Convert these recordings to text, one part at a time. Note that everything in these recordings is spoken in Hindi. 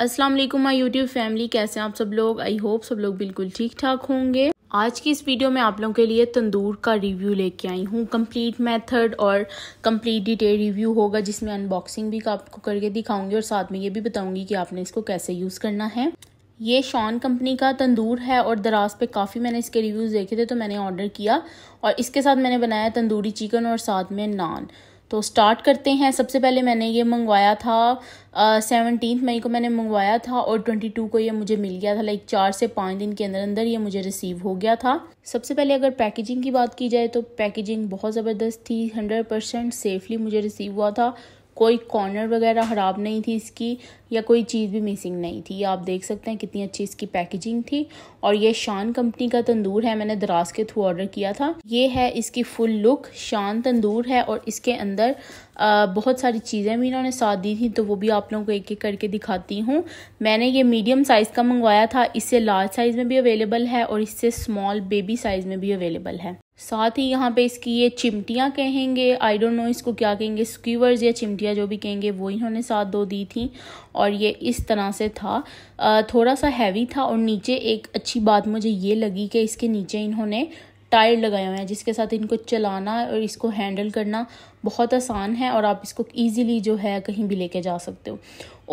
अस्सलाम वालेकुम माय यूट्यूब फैमिली कैसे हैं आप सब लोग आई होप सब लोग बिल्कुल ठीक ठाक होंगे आज की इस वीडियो में आप लोगों के लिए तंदूर का रिव्यू लेके आई हूँ कंप्लीट मेथड और कंप्लीट डिटेल रिव्यू होगा जिसमें अनबॉक्सिंग भी आपको करके दिखाऊंगी और साथ में ये भी बताऊंगी कि आपने इसको कैसे यूज़ करना है ये शॉन कंपनी का तंदूर है और दराज पे काफ़ी मैंने इसके रिव्यूज़ देखे थे तो मैंने ऑर्डर किया और इसके साथ मैंने बनाया तंदूरी चिकन और साथ में नान तो स्टार्ट करते हैं सबसे पहले मैंने ये मंगवाया था सेवनटीन मई को मैंने मंगवाया था और ट्वेंटी टू को ये मुझे मिल गया था लाइक चार से पाँच दिन के अंदर अंदर ये मुझे रिसीव हो गया था सबसे पहले अगर पैकेजिंग की बात की जाए तो पैकेजिंग बहुत ज़बरदस्त थी हंड्रेड परसेंट सेफली मुझे रिसीव हुआ था कोई कॉर्नर वगैरह ख़राब नहीं थी इसकी या कोई चीज़ भी मिसिंग नहीं थी आप देख सकते हैं कितनी अच्छी इसकी पैकेजिंग थी और ये शान कंपनी का तंदूर है मैंने दराज के थ्रू ऑर्डर किया था ये है इसकी फुल लुक शान तंदूर है और इसके अंदर आ, बहुत सारी चीज़ें भी इन्होंने साथ दी थी तो वो भी आप लोगों को एक एक करके दिखाती हूँ मैंने ये मीडियम साइज़ का मंगवाया था इससे लार्ज साइज़ में भी अवेलेबल है और इससे स्मॉल बेबी साइज़ में भी अवेलेबल है साथ ही यहाँ पे इसकी ये चिमटियाँ कहेंगे आई डोंट नो इसको क्या कहेंगे स्क्यूवर्स या चिमटियाँ जो भी कहेंगे वो इन्होंने साथ दो दी थी और ये इस तरह से था थोड़ा सा हैवी था और नीचे एक अच्छी बात मुझे ये लगी कि इसके नीचे इन्होंने टायर लगाए हुए हैं जिसके साथ इनको चलाना और इसको हैंडल करना बहुत आसान है और आप इसको ईज़िली जो है कहीं भी लेके जा सकते हो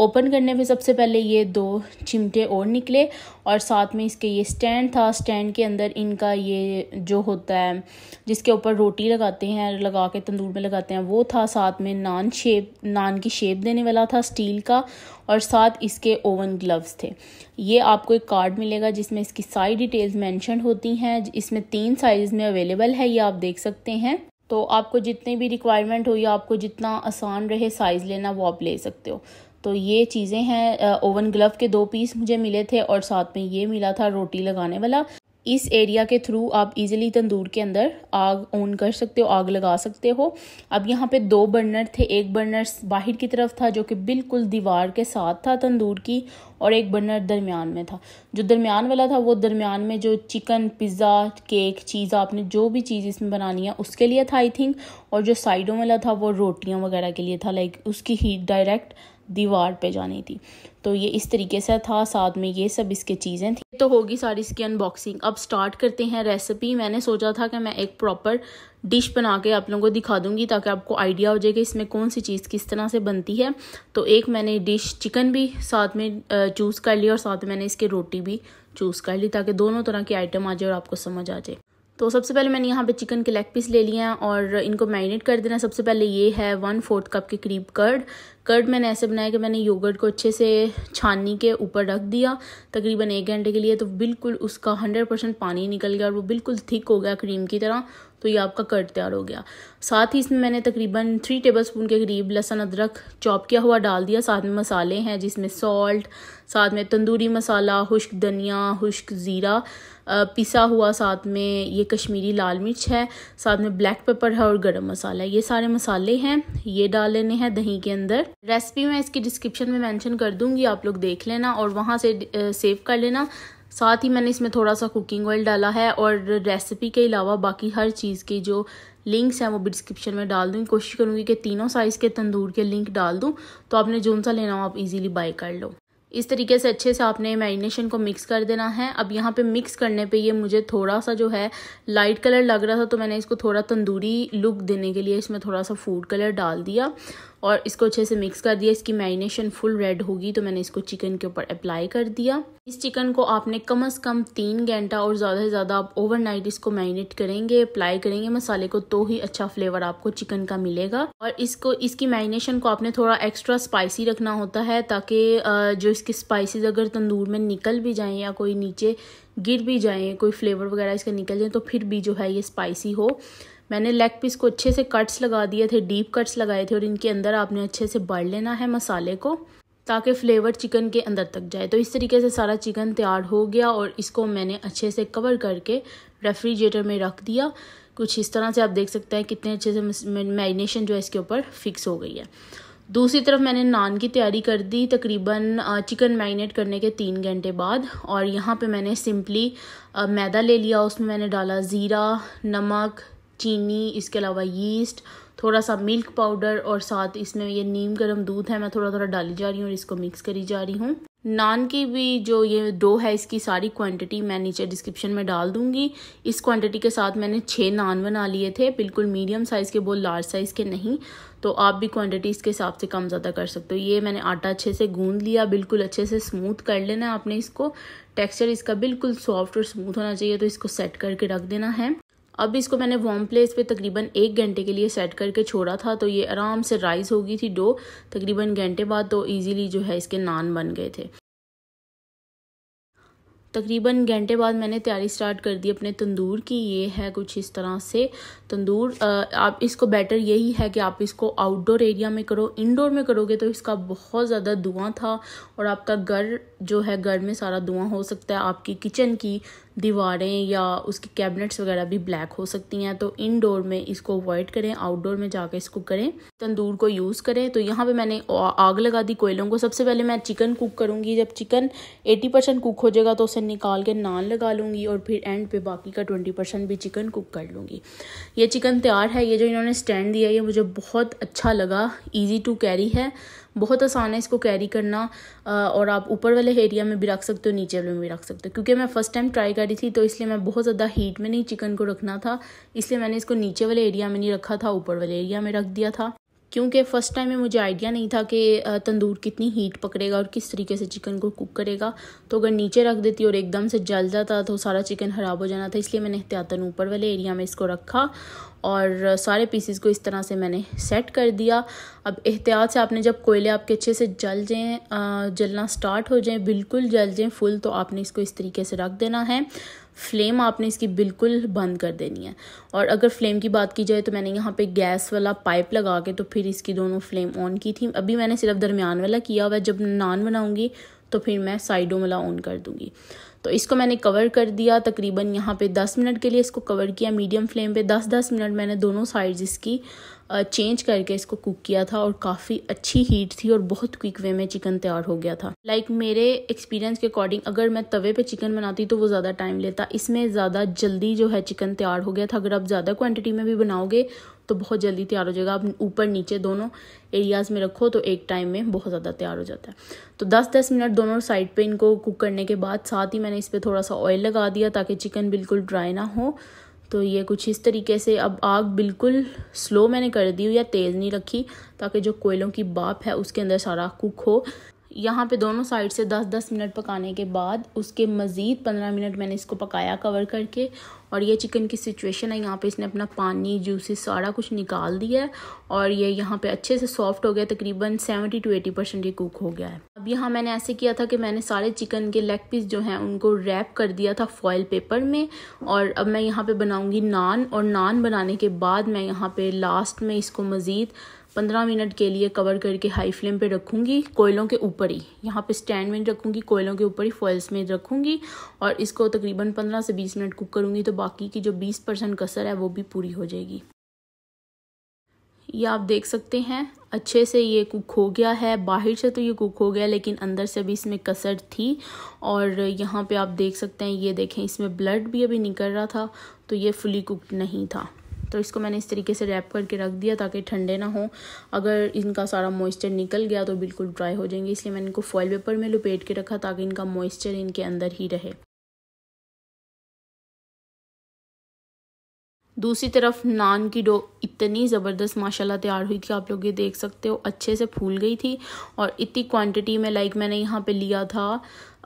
ओपन करने में सबसे पहले ये दो चिमटे और निकले और साथ में इसके ये स्टैंड था स्टैंड के अंदर इनका ये जो होता है जिसके ऊपर रोटी लगाते हैं लगा के तंदूर में लगाते हैं वो था साथ में नान शेप नान की शेप देने वाला था स्टील का और साथ इसके ओवन ग्लव्स थे ये आपको एक कार्ड मिलेगा जिसमें इसकी सारी डिटेल्स मैंशन होती हैं इसमें तीन साइज़ में अवेलेबल है ये आप देख सकते हैं तो आपको जितनी भी रिक्वायरमेंट हो या आपको जितना आसान रहे साइज़ लेना वो आप ले सकते हो तो ये चीज़ें हैं ओवन ग्लव के दो पीस मुझे मिले थे और साथ में ये मिला था रोटी लगाने वाला इस एरिया के थ्रू आप इजीली तंदूर के अंदर आग ऑन कर सकते हो आग लगा सकते हो अब यहाँ पे दो बर्नर थे एक बर्नर बाहर की तरफ था जो कि बिल्कुल दीवार के साथ था तंदूर की और एक बर्नर दरमियान में था जो दरमियान वाला था वो दरमियान में जो चिकन पिज़्ज़ा केक चीज़ आपने जो भी चीज़ इसमें बनानी है उसके लिए था आई थिंक और जो साइडों वाला था वो रोटियाँ वगैरह के लिए था लाइक उसकी हीट डायरेक्ट दीवार पे जानी थी तो ये इस तरीके से था साथ में ये सब इसके चीज़ें थी तो होगी सारी इसकी अनबॉक्सिंग अब स्टार्ट करते हैं रेसिपी मैंने सोचा था कि मैं एक प्रॉपर डिश बना के आप लोगों को दिखा दूंगी ताकि आपको आइडिया हो जाए कि इसमें कौन सी चीज़ किस तरह से बनती है तो एक मैंने डिश चिकन भी साथ में चूज़ कर ली और साथ मैंने इसकी रोटी भी चूज़ कर ली ताकि दोनों तरह की आइटम आ जाए और आपको समझ आ जाए तो सबसे पहले मैंने यहाँ पे चिकन के लेग पीस ले लिए हैं और इनको मैरिनेट कर देना सबसे पहले ये है वन फोर्थ कप के करीब कर्ड कर्ड मैंने ऐसे बनाया कि मैंने योगर्ट को अच्छे से छाननी के ऊपर रख दिया तकरीबन एक घंटे के लिए तो बिल्कुल उसका हंड्रेड परसेंट पानी निकल गया और वो बिल्कुल थिक हो गया क्रीम की तरह तो ये आपका कर्ड तैयार हो गया साथ ही इसमें मैंने तकरीबन थ्री टेबल स्पून के करीब लहसन अदरक चॉप किया हुआ डाल दिया साथ में मसाले हैं जिसमें सॉल्ट साथ में तंदूरी मसाला खुश्क धनिया खुश्क ज़ीरा पिसा हुआ साथ में ये कश्मीरी लाल मिर्च है साथ में ब्लैक पेपर है और गरम मसाला ये सारे मसाले हैं ये डाल लेने हैं दही के अंदर रेसिपी मैं इसकी डिस्क्रिप्शन में मेंशन कर दूंगी आप लोग देख लेना और वहाँ से सेव कर लेना साथ ही मैंने इसमें थोड़ा सा कुकिंग ऑयल डाला है और रेसिपी के अलावा बाकी हर चीज़ की जो लिंक्स हैं वो भी डिस्क्रिप्शन में डाल दूँगी कोशिश करूँगी कि तीनों साइज़ के तंदूर के लिंक डाल दूँ तो आपने जो सा लेना हो आप इजीली बाय कर लो इस तरीके से अच्छे से आपने मैरिनेशन को मिक्स कर देना है अब यहाँ पे मिक्स करने पे ये मुझे थोड़ा सा जो है लाइट कलर लग रहा था तो मैंने इसको थोड़ा तंदूरी लुक देने के लिए इसमें थोड़ा सा फूड कलर डाल दिया और इसको अच्छे से मिक्स कर दिया इसकी मैरिनेशन फुल रेड होगी तो मैंने इसको चिकन के ऊपर अप्लाई कर दिया इस चिकन को आपने कम अज़ कम तीन घंटा और ज़्यादा से ज़्यादा आप ओवरनाइट इसको मैरिनेट करेंगे अप्लाई करेंगे मसाले को तो ही अच्छा फ्लेवर आपको चिकन का मिलेगा और इसको इसकी मैरिनेशन को आपने थोड़ा एक्स्ट्रा स्पाइसी रखना होता है ताकि जो इसके स्पाइसेस अगर तंदूर में निकल भी जाएँ या कोई नीचे गिर भी जाएँ कोई फ्लेवर वगैरह इसका निकल जाए तो फिर भी जो है ये स्पाइसी हो मैंने लेग पीस को अच्छे से कट्स लगा दिए थे डीप कट्स लगाए थे और इनके अंदर आपने अच्छे से बढ़ लेना है मसाले को ताकि फ्लेवर चिकन के अंदर तक जाए तो इस तरीके से सारा चिकन तैयार हो गया और इसको मैंने अच्छे से कवर करके रेफ्रिजरेटर में रख दिया कुछ इस तरह से आप देख सकते हैं कितने अच्छे से मैरिनेशन जो है इसके ऊपर फिक्स हो गई है दूसरी तरफ मैंने नान की तैयारी कर दी तकरीबन चिकन मैरिनेट करने के तीन घंटे बाद और यहाँ पे मैंने सिंपली मैदा ले लिया उसमें मैंने डाला ज़ीरा नमक चीनी इसके अलावा यीस्ट थोड़ा सा मिल्क पाउडर और साथ इसमें ये नीम गर्म दूध है मैं थोड़ा थोड़ा डाली जा रही हूँ और इसको मिक्स करी जा रही हूँ नान की भी जो ये डो है इसकी सारी क्वांटिटी मैं नीचे डिस्क्रिप्शन में डाल दूंगी इस क्वांटिटी के साथ मैंने छः नान बना लिए थे बिल्कुल मीडियम साइज़ के बोल लार्ज साइज़ के नहीं तो आप भी क्वांटिटी इसके हिसाब से कम ज़्यादा कर सकते हो ये मैंने आटा अच्छे से गूंद लिया बिल्कुल अच्छे से स्मूथ कर लेना आपने इसको टेक्स्चर इसका बिल्कुल सॉफ्ट और स्मूथ होना चाहिए तो इसको सेट करके रख देना है अब इसको मैंने वॉम प्लेस पे तकरीबन एक घंटे के लिए सेट करके छोड़ा था तो ये आराम से राइस हो गई थी डो तकरीबन घंटे बाद तो ईज़ीली जो है इसके नान बन गए थे तकरीबन घंटे बाद मैंने तैयारी स्टार्ट कर दी अपने तंदूर की ये है कुछ इस तरह से तंदूर आप इसको बेटर यही है कि आप इसको आउटडोर एरिया में करो इंडोर में करोगे तो इसका बहुत ज़्यादा धुआं था और आपका घर जो है घर में सारा धुआं हो सकता है आपकी किचन की दीवारें या उसकी कैबिनेट्स वगैरह भी ब्लैक हो सकती हैं तो इनडोर में इसको अवॉइड करें आउटडोर में जाकर इसको करें तंदूर को यूज़ करें तो यहाँ पे मैंने आग लगा दी कोयलों को सबसे पहले मैं चिकन कुक करूँगी जब चिकन 80 परसेंट कुक हो जाएगा तो उसे निकाल के नान लगा लूँगी और फिर एंड पे बाकी का ट्वेंटी परसेंट भी चिकन कुक कर लूँगी ये चिकन तैयार है ये जो इन्होंने स्टैंड दिया ये मुझे बहुत अच्छा लगा ईजी टू कैरी है बहुत आसान है इसको कैरी करना और आप ऊपर वाले एरिया में भी रख सकते हो नीचे वाले में भी रख सकते हो क्योंकि मैं फ़र्स्ट टाइम ट्राई कर रही थी तो इसलिए मैं बहुत ज़्यादा हीट में नहीं चिकन को रखना था इसलिए मैंने इसको नीचे वाले एरिया में नहीं रखा था ऊपर वाले एरिया में रख दिया था क्योंकि फ़र्स्ट टाइम में मुझे आइडिया नहीं था कि तंदूर कितनी हीट पकड़ेगा और किस तरीके से चिकन को कुक करेगा तो अगर नीचे रख देती और एकदम से जल जाता तो सारा चिकन ख़राब हो जाना था इसलिए मैंने एहतियातन ऊपर वाले एरिया में इसको रखा और सारे पीसीस को इस तरह से मैंने सेट कर दिया अब एहतियात से आपने जब कोयले आपके अच्छे से जल जाएँ जलना स्टार्ट हो जाएँ बिल्कुल जल जाएँ फुल तो आपने इसको इस तरीके से रख देना है फ्लेम आपने इसकी बिल्कुल बंद कर देनी है और अगर फ्लेम की बात की जाए तो मैंने यहाँ पे गैस वाला पाइप लगा के तो फिर इसकी दोनों फ्लेम ऑन की थी अभी मैंने सिर्फ दरमियान वाला किया हुआ है जब नान बनाऊँगी तो फिर मैं साइडों वाला ऑन कर दूँगी तो इसको मैंने कवर कर दिया तकरीबन यहाँ पे 10 मिनट के लिए इसको कवर किया मीडियम फ्लेम पे 10-10 मिनट मैंने दोनों साइड्स इसकी चेंज करके इसको कुक किया था और काफ़ी अच्छी हीट थी और बहुत क्विक वे में चिकन तैयार हो गया था लाइक like, मेरे एक्सपीरियंस के अकॉर्डिंग अगर मैं तवे पे चिकन बनाती तो वो ज़्यादा टाइम लेता इसमें ज़्यादा जल्दी जो है चिकन तैयार हो गया था अगर आप ज़्यादा क्वांटिटी में भी बनाओगे तो बहुत जल्दी तैयार हो जाएगा आप ऊपर नीचे दोनों एरियाज़ में रखो तो एक टाइम में बहुत ज़्यादा तैयार हो जाता है तो 10-10 मिनट दोनों साइड पे इनको कुक करने के बाद साथ ही मैंने इस पर थोड़ा सा ऑयल लगा दिया ताकि चिकन बिल्कुल ड्राई ना हो तो ये कुछ इस तरीके से अब आग बिल्कुल स्लो मैंने कर दी या तेज़ नहीं रखी ताकि जो कोयलों की बाप है उसके अंदर सारा कुक हो यहाँ पे दोनों साइड से 10-10 मिनट पकाने के बाद उसके मज़ीद 15 मिनट मैंने इसको पकाया कवर करके और ये चिकन की सिचुएशन है यहाँ पे इसने अपना पानी जूसेस सारा कुछ निकाल दिया है और ये यहाँ पे अच्छे से सॉफ्ट हो गया तकरीबन 70 टू 80 परसेंट ये कुक हो गया है अब यहाँ मैंने ऐसे किया था कि मैंने सारे चिकन के लेग पीस जो हैं उनको रैप कर दिया था फॉयल पेपर में और अब मैं यहाँ पर बनाऊँगी नान और नान बनाने के बाद मैं यहाँ पर लास्ट में इसको मज़ीद पंद्रह मिनट के लिए कवर करके हाई फ्लेम पे रखूँगी कोयलों के ऊपर ही यहाँ पे स्टैंड में रखूँगी कोयलों के ऊपर ही फॉयल्स में रखूँगी और इसको तकरीबन पंद्रह से बीस मिनट कुक करूँगी तो बाकी की जो बीस परसेंट कसर है वो भी पूरी हो जाएगी ये आप देख सकते हैं अच्छे से ये कुक हो गया है बाहर से तो ये कुक हो गया लेकिन अंदर से भी इसमें कसर थी और यहाँ पे आप देख सकते हैं ये देखें इसमें ब्लड भी अभी निकल रहा था तो ये फुली कुक नहीं था तो इसको मैंने इस तरीके से रैप करके रख दिया ताकि ठंडे ना हो अगर इनका सारा मॉइस्चर निकल गया तो बिल्कुल ड्राई हो जाएंगे इसलिए मैंने इनको फॉइल पेपर में लपेट के रखा ताकि इनका मॉइस्चर इनके अंदर ही रहे दूसरी तरफ नान की डो इतनी ज़बरदस्त माशाल्लाह तैयार हुई थी आप लोग ये देख सकते हो अच्छे से फूल गई थी और इतनी क्वांटिटी में लाइक मैंने यहाँ पे लिया था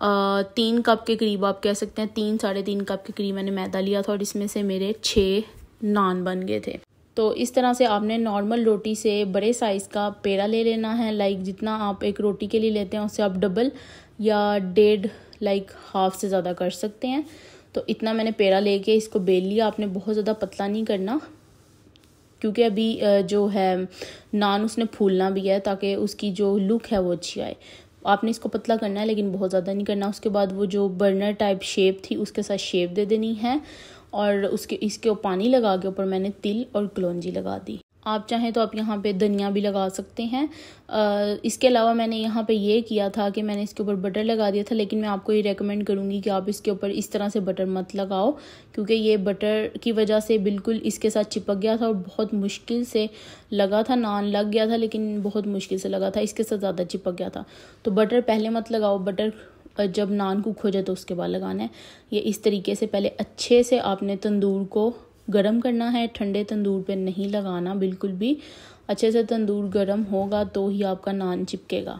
आ, तीन कप के करीब आप कह सकते हैं तीन साढ़े तीन कप के करीब मैंने मैदा लिया था और इसमें से मेरे छः नान बन गए थे तो इस तरह से आपने नॉर्मल रोटी से बड़े साइज़ का पेड़ा ले लेना है लाइक जितना आप एक रोटी के लिए लेते हैं उससे आप डबल या डेढ़ लाइक हाफ से ज़्यादा कर सकते हैं तो इतना मैंने पेड़ा लेके इसको बेल लिया आपने बहुत ज़्यादा पतला नहीं करना क्योंकि अभी जो है नान उसने फूलना भी है ताकि उसकी जो लुक है वो अच्छी आए आपने इसको पतला करना है लेकिन बहुत ज़्यादा नहीं करना उसके बाद वो जो बर्नर टाइप शेप थी उसके साथ शेप दे देनी है और उसके इसके पानी लगा के ऊपर मैंने तिल और कलौजी लगा दी आप चाहें तो आप यहाँ पे धनिया भी लगा सकते हैं आ, इसके अलावा मैंने यहाँ पे ये किया था कि मैंने इसके ऊपर बटर लगा दिया था लेकिन मैं आपको ये रेकमेंड करूँगी कि आप इसके ऊपर इस तरह से बटर मत लगाओ क्योंकि ये बटर की वजह से बिल्कुल इसके साथ चिपक गया था और बहुत मुश्किल से लगा था नान लग गया था लेकिन बहुत मुश्किल से लगा था इसके साथ ज़्यादा चिपक गया था तो बटर पहले मत लगाओ बटर और जब नान कुक हो जाए तो उसके बाद लगाना है ये इस तरीके से पहले अच्छे से आपने तंदूर को गर्म करना है ठंडे तंदूर पे नहीं लगाना बिल्कुल भी अच्छे से तंदूर गर्म होगा तो ही आपका नान चिपकेगा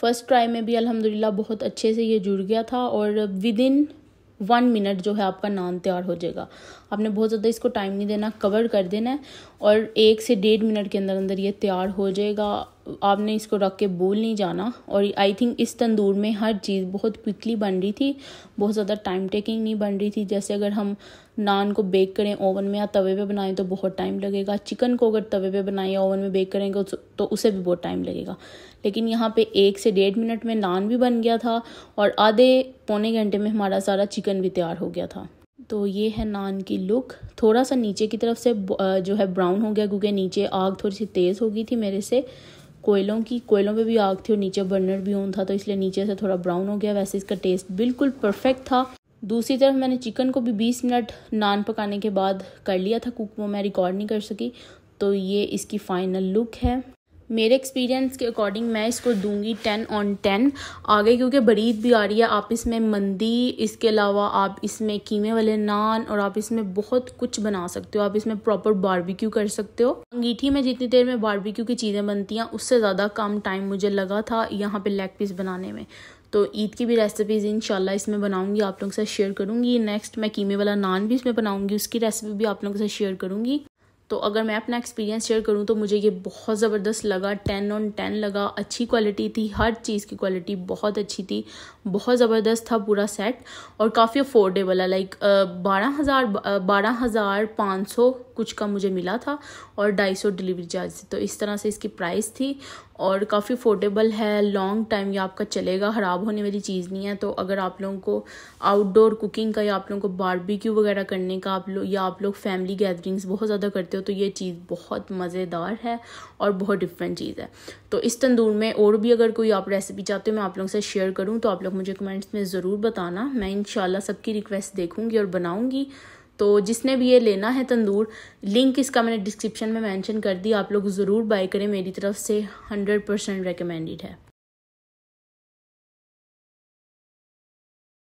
फ़र्स्ट ट्राई में भी अल्हम्दुलिल्लाह बहुत अच्छे से ये जुड़ गया था और विद इन वन मिनट जो है आपका नान तैयार हो जाएगा आपने बहुत ज़्यादा इसको टाइम नहीं देना कवर कर देना है और एक से डेढ़ मिनट के अंदर अंदर ये तैयार हो जाएगा आपने इसको रख के बोल नहीं जाना और आई थिंक इस तंदूर में हर चीज़ बहुत क्विकली बन रही थी बहुत ज़्यादा टाइम टेकिंग नहीं बन रही थी जैसे अगर हम नान को बेक करें ओवन में या तवे पे बनाएं तो बहुत टाइम लगेगा चिकन को अगर तवे पे बनाएं या ओवन में बेक करेंगे तो उसे भी बहुत टाइम लगेगा लेकिन यहाँ पे एक से डेढ़ मिनट में नान भी बन गया था और आधे पौने घंटे में हमारा सारा चिकन भी तैयार हो गया था तो ये है नान की लुक थोड़ा सा नीचे की तरफ से जो है ब्राउन हो गया क्योंकि नीचे आग थोड़ी सी तेज़ हो गई थी मेरे से कोयलों की कोयलों पे भी आग थी और नीचे बर्नर भी ऑन था तो इसलिए नीचे से थोड़ा ब्राउन हो गया वैसे इसका टेस्ट बिल्कुल परफेक्ट था दूसरी तरफ मैंने चिकन को भी 20 मिनट नान पकाने के बाद कर लिया था कुक वो मैं रिकॉर्ड नहीं कर सकी तो ये इसकी फ़ाइनल लुक है मेरे एक्सपीरियंस के अकॉर्डिंग मैं इसको दूंगी टेन ऑन टेन आगे क्योंकि बरीद भी आ रही है आप इसमें मंदी इसके अलावा आप इसमें कीमे वाले नान और आप इसमें बहुत कुछ बना सकते हो आप इसमें प्रॉपर बारबेक्यू कर सकते हो अंगीठी में जितनी देर में बारबेक्यू की चीज़ें बनती हैं उससे ज़्यादा कम टाइम मुझे लगा था यहाँ पर लेग पीस बनाने में तो ईद की भी रेसिपीज़ इन इसमें बनाऊंगी आप लोगों के साथ शेयर करूंगी नेक्स्ट मैं कीमे वाला नान भी इसमें बनाऊंगी उसकी रेसिपी भी आप लोगों के साथ शेयर करूंगी तो अगर मैं अपना एक्सपीरियंस शेयर करूँ तो मुझे ये बहुत ज़बरदस्त लगा टेन ऑन टेन लगा अच्छी क्वालिटी थी हर चीज़ की क्वालिटी बहुत अच्छी थी बहुत ज़बरदस्त था पूरा सेट और काफ़ी अफोर्डेबल है लाइक बारह हज़ार बारह हज़ार पाँच सौ कुछ का मुझे मिला था और ढाई सौ डिलीवरी चार्ज तो इस तरह से इसकी प्राइस थी और काफ़ी अफोर्डेबल है लॉन्ग टाइम ये आपका चलेगा ख़राब होने वाली चीज़ नहीं है तो अगर आप लोगों को आउटडोर कुकिंग का या आप लोगों को बारबेक्यू वगैरह करने का आप लोग या आप लोग फैमिली गैदरिंग्स बहुत ज़्यादा करते हो तो ये चीज़ बहुत मज़ेदार है और बहुत डिफरेंट चीज़ है तो इस तंदूर में और भी अगर कोई आप रेसिपी चाहते हो मैं आप लोगों से शेयर करूँ तो आप लोग मुझे कमेंट्स में ज़रूर बताना मैं इन सबकी रिक्वेस्ट देखूँगी और बनाऊँगी तो जिसने भी ये लेना है तंदूर लिंक इसका मैंने डिस्क्रिप्शन में मेंशन कर दी आप लोग ज़रूर बाय करें मेरी तरफ से हंड्रेड परसेंट रिकमेंडेड है